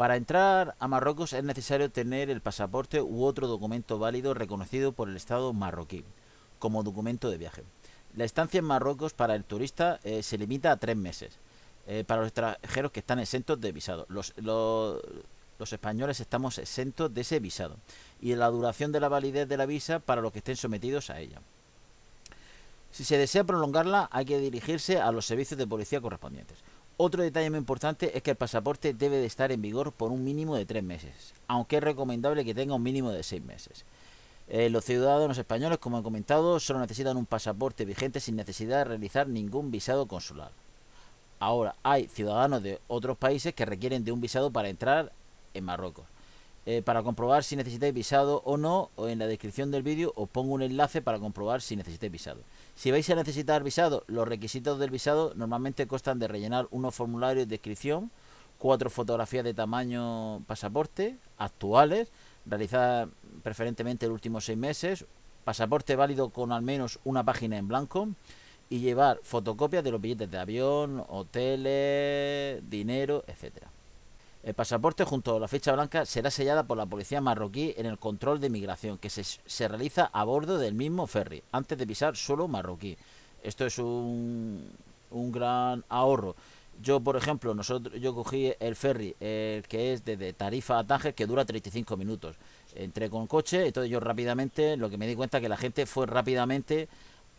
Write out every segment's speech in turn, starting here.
Para entrar a Marruecos es necesario tener el pasaporte u otro documento válido reconocido por el Estado marroquí como documento de viaje. La estancia en Marruecos para el turista eh, se limita a tres meses eh, para los extranjeros que están exentos de visado. los, españoles estamos exentos de ese visado y la duración de la validez de la visa para los que estén sometidos a ella. Si se desea prolongarla, hay que dirigirse a los servicios de policía correspondientes. Otro detalle muy importante es que el pasaporte debe de estar en vigor por un mínimo de tres meses, aunque es recomendable que tenga un mínimo de seis meses. Eh, los ciudadanos españoles, como he comentado, solo necesitan un pasaporte vigente sin necesidad de realizar ningún visado consular. Ahora, hay ciudadanos de otros países que requieren de un visado para entrar en Marruecos. Eh, para comprobar si necesitáis visado o no, en la descripción del vídeo os pongo un enlace para comprobar si necesitáis visado. Si vais a necesitar visado, los requisitos del visado normalmente constan de rellenar unos formularios de inscripción, cuatro fotografías de tamaño pasaporte actuales, realizadas preferentemente los últimos seis meses, pasaporte válido con al menos una página en blanco y llevar fotocopias de los billetes de avión, hoteles, dinero, etcétera. El pasaporte junto a la fecha blanca será sellada por la policía marroquí en el control de migración que se, se realiza a bordo del mismo ferry antes de pisar suelo marroquí. Esto es un, gran ahorro. Yo, por ejemplo, nosotros, yo cogí el ferry, eh, que es desde Tarifa a Tánger, que dura 35 minutos. Entré con coche, entonces yo rápidamente, lo que me di cuenta que la gente fue rápidamente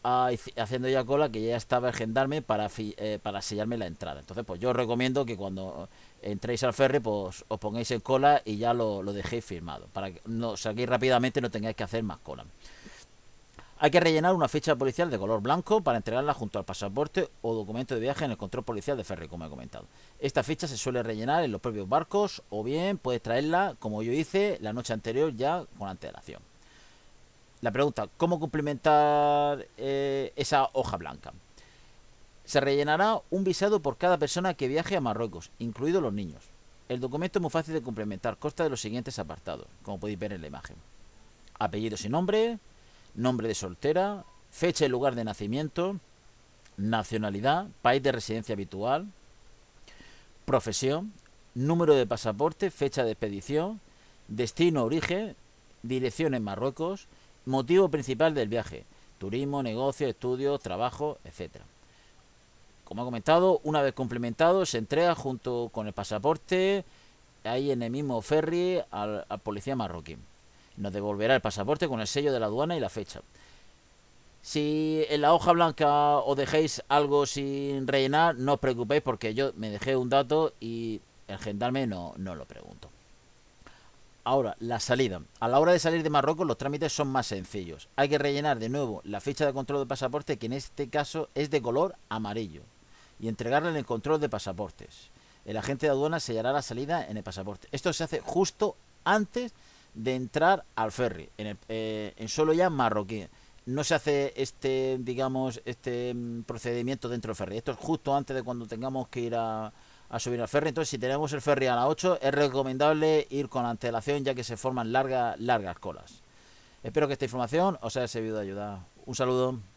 haciendo ya cola que ya estaba el gendarme para, eh, para sellarme la entrada. Entonces, pues yo os recomiendo que cuando entréis al ferry, pues os pongáis en cola y ya lo, dejéis firmado. Para que no salgáis rápidamente no tengáis que hacer más cola. Hay que rellenar una ficha policial de color blanco para entregarla junto al pasaporte o documento de viaje en el control policial de ferry, como he comentado. Esta ficha se suele rellenar en los propios barcos o bien puedes traerla, como yo hice, la noche anterior ya con antelación. La pregunta, ¿cómo complementar eh, esa hoja blanca? Se rellenará un visado por cada persona que viaje a Marruecos, incluidos los niños. El documento es muy fácil de complementar, consta de los siguientes apartados, como podéis ver en la imagen. Apellidos y nombre, nombre de soltera, fecha y lugar de nacimiento, nacionalidad, país de residencia habitual, profesión, número de pasaporte, fecha de expedición, destino, origen, dirección en Marruecos, motivo principal del viaje. Turismo, negocio, estudios, trabajo, etc. Como he comentado, una vez complementado, se entrega junto con el pasaporte ahí en el mismo ferry al, policía marroquí. Nos devolverá el pasaporte con el sello de la aduana y la fecha. Si en la hoja blanca os dejéis algo sin rellenar, no os preocupéis porque yo me dejé un dato y el gendarme no, no lo pregunta. Ahora, la salida. A la hora de salir de Marruecos los trámites son más sencillos. Hay que rellenar de nuevo la ficha de control de pasaporte, que en este caso es de color amarillo, y entregarla en el control de pasaportes. El agente de aduana sellará la salida en el pasaporte. Esto se hace justo antes de entrar al ferry, en, eh, solo ya marroquí. No se hace este, digamos, este mm, procedimiento dentro del ferry. Esto es justo antes de cuando tengamos que ir a, a subir al ferry. Entonces, si tenemos el ferry a las 8, es recomendable ir con antelación ya que se forman largas, largas colas. Espero que esta información os haya servido de ayuda. Un saludo.